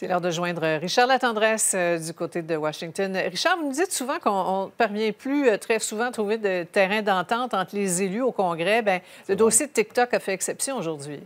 C'est l'heure de joindre euh, Richard Latendresse euh, du côté de Washington. Richard, vous nous dites souvent qu'on ne parvient plus euh, très souvent à trouver de terrain d'entente entre les élus au Congrès. Bien, le dossier de TikTok a fait exception aujourd'hui.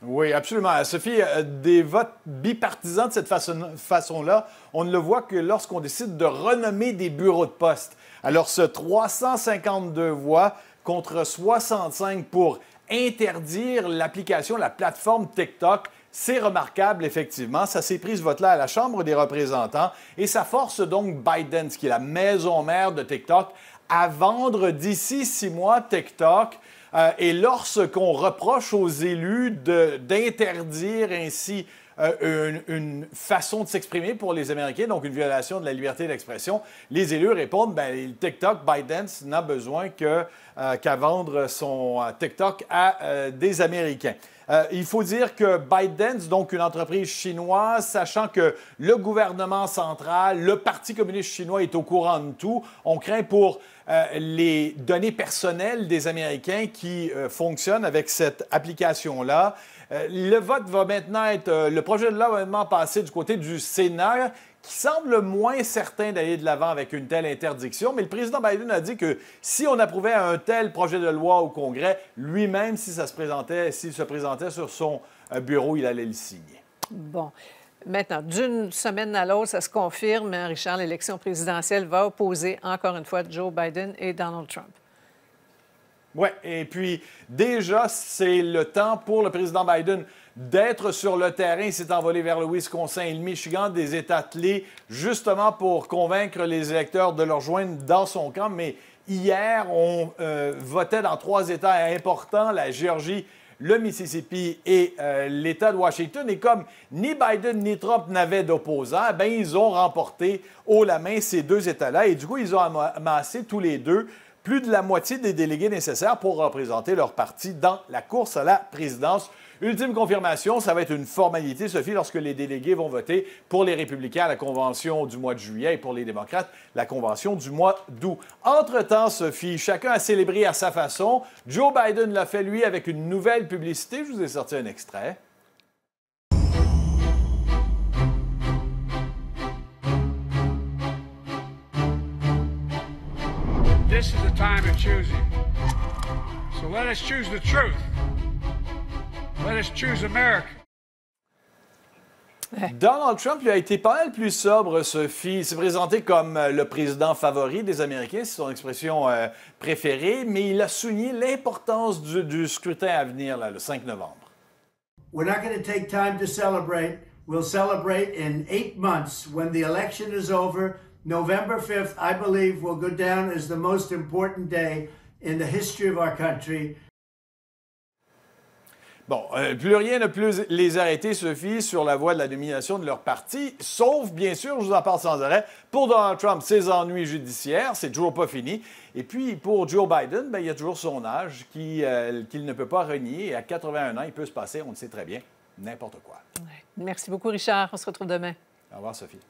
Oui, absolument. Sophie, des votes bipartisans de cette façon-là, on ne le voit que lorsqu'on décide de renommer des bureaux de poste. Alors, ce 352 voix contre 65 pour interdire l'application, la plateforme TikTok c'est remarquable, effectivement. Ça s'est pris ce vote-là à la Chambre des représentants et ça force donc Biden, qui est la maison mère de TikTok, à vendre d'ici six mois TikTok. Euh, et lorsqu'on reproche aux élus d'interdire ainsi euh, une, façon de s'exprimer pour les Américains, donc une violation de la liberté d'expression, les élus répondent ben, TikTok, Biden n'a besoin euh, qu'à vendre son TikTok à des Américains. Euh, il faut dire que ByteDance, donc une entreprise chinoise, sachant que le gouvernement central, le Parti communiste chinois est au courant de tout, on craint pour euh, les données personnelles des Américains qui euh, fonctionnent avec cette application-là. le vote va maintenant être, le projet de loi va maintenant passer du côté du Sénat qui semble moins certain d'aller de l'avant avec une telle interdiction, mais le président Biden a dit que si on approuvait un tel projet de loi au Congrès, lui-même, si ça se présentait, s'il se présentait sur son euh, bureau, il allait le signer. Bon. Maintenant, d'une semaine à l'autre, ça se confirme, hein, Richard, l'élection présidentielle va opposer encore une fois Joe Biden et Donald Trump. Oui, et puis déjà, c'est le temps pour le président Biden d'être sur le terrain. Il s'est envolé vers le Wisconsin et le Michigan, des États clés, justement pour convaincre les électeurs de le rejoindre dans son camp. Mais hier, on euh, votait dans trois États importants, la Géorgie, le Mississippi et euh, l'État de Washington. Et comme ni Biden ni Trump n'avaient d'opposants, eh ben, ils ont remporté haut la main ces deux États-là. Et du coup, ils ont amassé tous les deux plus de la moitié des délégués nécessaires pour représenter leur parti dans la course à la présidence. Ultime confirmation, ça va être une formalité, Sophie, lorsque les délégués vont voter pour les républicains à la convention du mois de juillet et pour les démocrates la convention du mois d'août. Entre-temps, Sophie, chacun a célébré à sa façon. Joe Biden l'a fait, lui, avec une nouvelle publicité. Je vous ai sorti un extrait. This is the time of choosing. So let us choose the truth. Let us choose America. Donald Trump, lui, a été pas mal plus sobre, Sophie. Il s'est présenté comme euh, le président favori des Américains, c'est son expression euh, préférée, mais il a souligné l'importance du, scrutin à venir, le 5 novembre. We're not going to take time to celebrate. We'll celebrate in eight months when the election is over November 5th, I believe, will go down as the most important day in the history of our country. Bon, euh, plus rien ne plus les arrêter, Sophie, sur la voie de la domination de leur parti, sauf, bien sûr, je vous en parle sans arrêt, pour Donald Trump, ses ennuis judiciaires, c'est toujours pas fini. Et puis, pour Joe Biden, ben, il y a toujours son âge euh, qu'il ne peut pas renier. Et à 81 ans, il peut se passer, on le sait très bien, n'importe quoi. Merci beaucoup, Richard. On se retrouve demain. Au revoir, Sophie.